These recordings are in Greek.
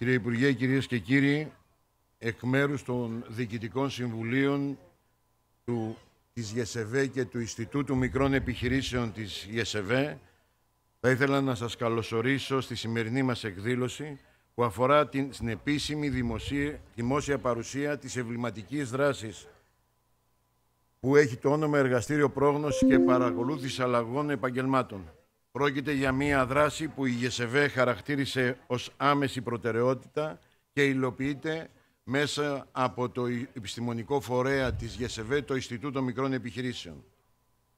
Κύριε Υπουργέ, κυρίες και κύριοι, εκ μέρους των Διοικητικών Συμβουλίων του, της ΓΕΣΕΒΕ και του Ινστιτούτου Μικρών Επιχειρήσεων της ΓΕΣΕΒΕ, θα ήθελα να σας καλωσορίσω στη σημερινή μας εκδήλωση που αφορά την επίσημη δημοσία, παρουσία της ευληματικής δράσης που έχει το όνομα Εργαστήριο Πρόγνωσης και Παρακολούθησης Αλλαγών Επαγγελμάτων. Πρόκειται για μια δράση που η ΓΕΣΕΒΕ χαρακτήρισε ως άμεση προτεραιότητα και υλοποιείται μέσα από το επιστημονικό φορέα της ΓΕΣΕΒΕ, το Ινστιτούτο Μικρών Επιχειρήσεων.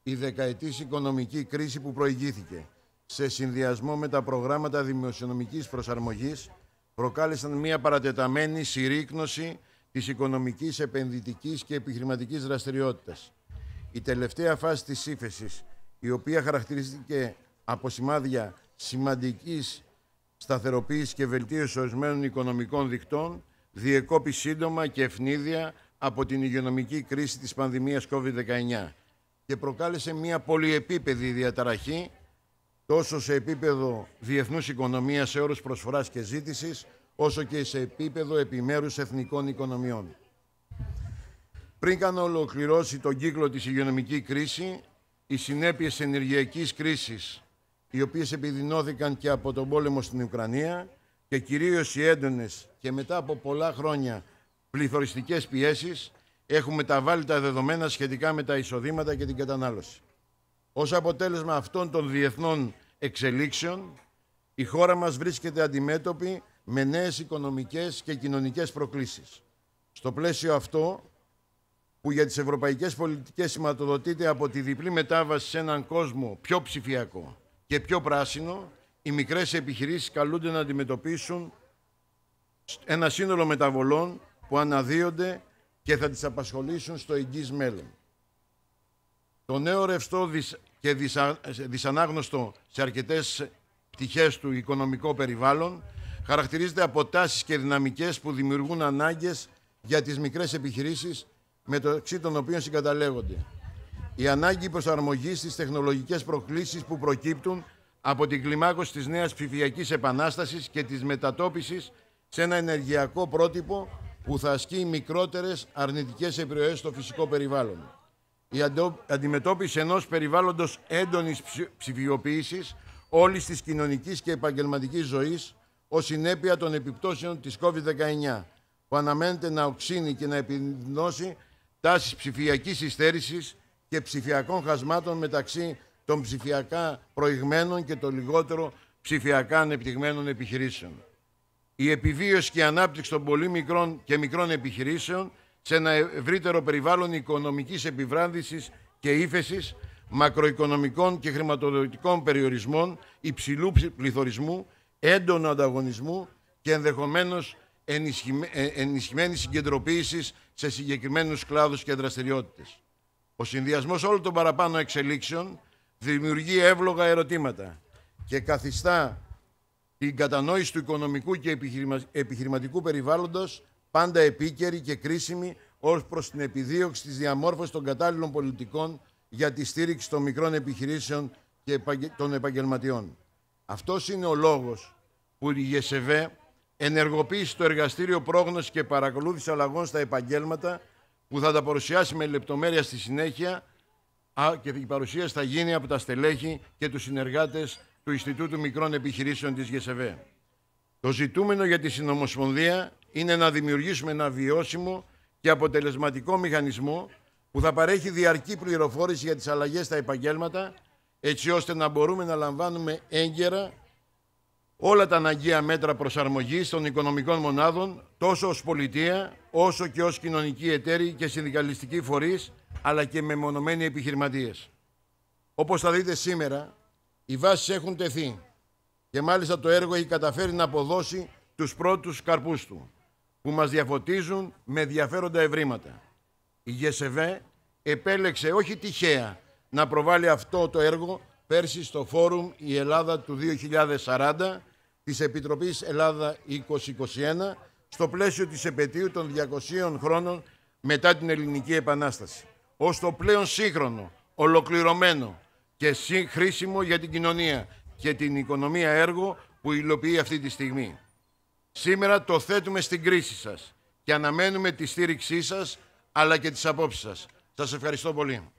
Η δεκαετής οικονομική κρίση που προηγήθηκε, σε συνδυασμό με τα προγράμματα δημοσιονομικής προσαρμογής, προκάλεσαν μια παρατεταμένη συρρήκνωση της οικονομικής, επενδυτικής και επιχειρηματικής δραστηριότητας. Η τελευταία φάση της ύφεσης, η οποία χαρακτηρίστηκε από σημάδια σημαντικής σταθεροποίησης και βελτίωσης ορισμένων οικονομικών δικτών, διεκόπη σύντομα και ευνίδια από την υγειονομική κρίση της πανδημίας COVID-19 και προκάλεσε μια πολυεπίπεδη διαταραχή τόσο σε επίπεδο διεθνούς οικονομίας σε όρους προσφοράς και ζήτησης, όσο και σε επίπεδο επιμέρους εθνικών οικονομιών. Πριν καν ολοκληρώσει τον κύκλο της υγειονομική κρίση, οι συνέπειες ενεργειακής κρίσης οι οποίες επιδεινώθηκαν και από τον πόλεμο στην Ουκρανία και κυρίως οι έντονες και μετά από πολλά χρόνια πληθωριστικές πιέσεις έχουν μεταβάλει τα δεδομένα σχετικά με τα εισοδήματα και την κατανάλωση. Ως αποτέλεσμα αυτών των διεθνών εξελίξεων, η χώρα μας βρίσκεται αντιμέτωπη με νέες οικονομικές και κοινωνικές προκλήσεις. Στο πλαίσιο αυτό, που για τις ευρωπαϊκές πολιτικές σηματοδοτείται από τη διπλή μετάβαση σε έναν κόσμο πιο ψηφιακό, και πιο πράσινο, οι μικρές επιχειρήσεις καλούνται να αντιμετωπίσουν ένα σύνολο μεταβολών που αναδύονται και θα τις απασχολήσουν στο εγγύς μέλλον. Το νέο ρευστό και δυσανάγνωστο σε αρκετές πτυχές του οικονομικό περιβάλλον χαρακτηρίζεται από τάσεις και δυναμικές που δημιουργούν ανάγκες για τις μικρές επιχειρήσεις μεταξύ των οποίων συγκαταλέγονται η ανάγκη προσαρμογής στις τεχνολογικές προκλήσεις που προκύπτουν από την κλιμάκωση της νέας ψηφιακής επανάστασης και της μετατόπισης σε ένα ενεργειακό πρότυπο που θα ασκεί μικρότερες αρνητικές επιρροές στο φυσικό περιβάλλον. Η αντιμετώπιση ενός περιβάλλοντος έντονης ψηφιοποίησης όλης της κοινωνικής και επαγγελματικής ζωής ως συνέπεια των επιπτώσεων της COVID-19 που αναμένεται να οξύνει και να επιδεινώσει τάσεις ψηφιακής υστέρησης και ψηφιακών χασμάτων μεταξύ των ψηφιακά προηγμένων και των λιγότερο ψηφιακά ανεπτυγμένων επιχειρήσεων. Η επιβίωση και ανάπτυξη των πολύ μικρών και μικρών επιχειρήσεων σε ένα ευρύτερο περιβάλλον οικονομικής επιβράδυσης και ύφεσης μακροοικονομικών και χρηματοδοτικών περιορισμών, υψηλού πληθωρισμού, έντονου ανταγωνισμού και ενδεχομένως ε, ενισχυμένης συγκεντρωποίηση σε συγκεκριμένους κλάδους και δραστηριότητες. Ο συνδυασμός όλων των παραπάνω εξελίξεων δημιουργεί εύλογα ερωτήματα και καθιστά την κατανόηση του οικονομικού και επιχειρηματικού περιβάλλοντος πάντα επίκαιρη και κρίσιμη ως προς την επιδίωξη της διαμόρφωσης των κατάλληλων πολιτικών για τη στήριξη των μικρών επιχειρήσεων και των επαγγελματιών. Αυτός είναι ο λόγος που η ΓΕΣΕΒΕ ενεργοποίησε το εργαστήριο πρόγνωσης και παρακολούθησης αλλαγών στα επαγγέλματα που θα τα παρουσιάσει με λεπτομέρεια στη συνέχεια και η παρουσίαση θα γίνει από τα στελέχη και τους συνεργάτες του Ινστιτούτου Μικρών Επιχειρήσεων της ΓΕΣΕΒΕ. Το ζητούμενο για τη Συνομοσπονδία είναι να δημιουργήσουμε ένα βιώσιμο και αποτελεσματικό μηχανισμό που θα παρέχει διαρκή πληροφόρηση για τις αλλαγές στα επαγγέλματα, έτσι ώστε να μπορούμε να λαμβάνουμε έγκαιρα όλα τα αναγκαία μέτρα προσαρμογής των οικονομικών μονάδων, τόσο ως πολιτεία, όσο και ως κοινωνική εταίροι και συνδικαλιστικοί φορείς, αλλά και μεμονωμένοι επιχειρηματίες. Όπως θα δείτε σήμερα, οι βάσεις έχουν τεθεί και μάλιστα το έργο έχει καταφέρει να αποδώσει τους πρώτους καρπούς του, που μας διαφωτίζουν με ενδιαφέροντα ευρήματα. Η ΓΕΣΕΒΕ επέλεξε όχι τυχαία να προβάλλει αυτό το έργο πέρσι στο Φόρουμ «Η Ελλάδα του 2040» της Επιτροπής Ελλάδα 2021 στο πλαίσιο της επαιτίου των 200 χρόνων μετά την Ελληνική Επανάσταση, ως το πλέον σύγχρονο, ολοκληρωμένο και χρήσιμο για την κοινωνία και την οικονομία έργο που υλοποιεί αυτή τη στιγμή. Σήμερα το θέτουμε στην κρίση σας και αναμένουμε τη στήριξή σας αλλά και τις απόψεις σας. Σας ευχαριστώ πολύ.